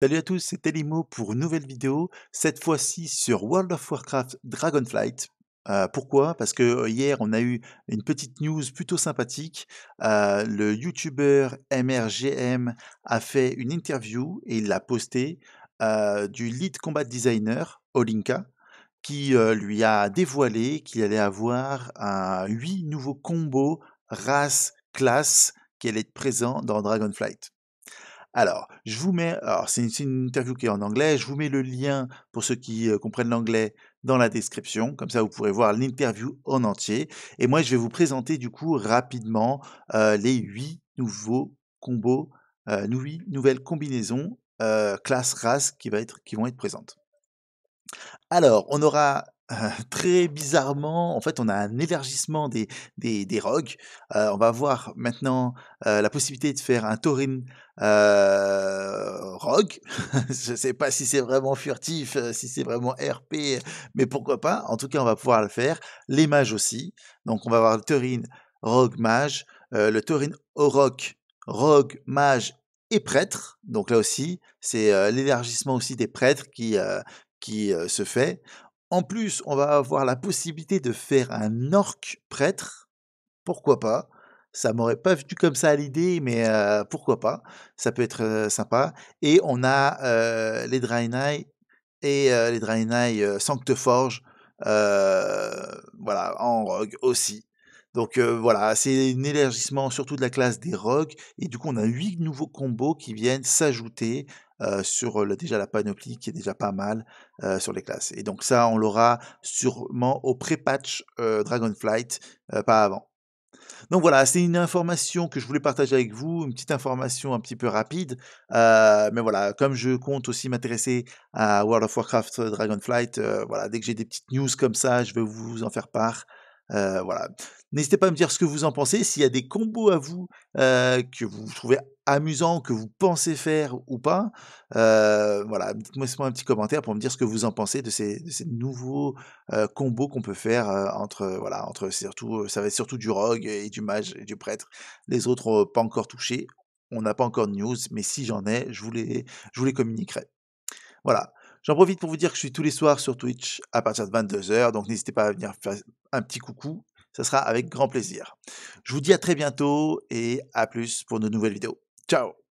Salut à tous, c'est Elimo pour une nouvelle vidéo, cette fois-ci sur World of Warcraft Dragonflight. Euh, pourquoi Parce que euh, hier on a eu une petite news plutôt sympathique. Euh, le youtubeur MRGM a fait une interview et il l'a postée du lead combat designer Olinka qui lui a dévoilé qu'il allait avoir 8 nouveaux combos, race-classe qui allaient être présents dans Dragonflight. Alors, je vous mets, alors c'est une, interview qui est en anglais, je vous mets le lien pour ceux qui euh, comprennent l'anglais dans la description, comme ça vous pourrez voir l'interview en entier. Et moi, je vais vous présenter du coup rapidement euh, les huit nouveaux combos, euh, huit nouvelles combinaisons classe race qui, qui vont être présentes. Alors, on aura euh, très bizarrement, en fait, on a un élargissement des, des, rogues. Euh, on va avoir maintenant euh, la possibilité de faire un taurine rogue. Je ne sais pas si c'est vraiment furtif, si c'est vraiment RP, mais pourquoi pas. En tout cas, on va pouvoir le faire. Les mages aussi. Donc, on va avoir le taurine rogue mage, le taurin oroc rogue mage et prêtre. Donc là aussi, c'est l'élargissement aussi des prêtres qui, qui se fait. En plus, on va avoir la possibilité de faire un orc prêtre. Pourquoi pas ça m'aurait pas venu comme ça à l'idée, mais euh, pourquoi pas Ça peut être euh, sympa. Et on a euh, les Draenei et les Draenei Sancteforge, voilà, en rogue aussi. Donc voilà, c'est un élargissement surtout de la classe des rogues. Et du coup, on a huit nouveaux combos qui viennent s'ajouter euh, sur déjà la panoplie qui est déjà pas mal euh, sur les classes. Et donc ça, on l'aura sûrement au pré-patch euh, Dragonflight, pas avant. Donc voilà, c'est une information que je voulais partager avec vous, une petite information un petit peu rapide. mais voilà, comme je compte aussi m'intéresser à World of Warcraft Dragonflight, voilà, dès que j'ai des petites news comme ça, je vais vous en faire part. Euh, voilà. N'hésitez pas à me dire ce que vous en pensez. S'il y a des combos à vous euh, que vous trouvez amusants, que vous pensez faire ou pas, euh, voilà, dites-moi un petit commentaire pour me dire ce que vous en pensez de ces, nouveaux combos qu'on peut faire entre voilà entre surtout ça va être surtout du rogue et du mage et du prêtre. Les autres pas encore touché. On n'a pas encore de news, mais si j'en ai, je vous les, je vous les communiquerai. Voilà. J'en profite pour vous dire que je suis tous les soirs sur Twitch à partir de 22h, donc n'hésitez pas à venir faire un petit coucou, ce sera avec grand plaisir. Je vous dis à très bientôt et à plus pour de nouvelles vidéos. Ciao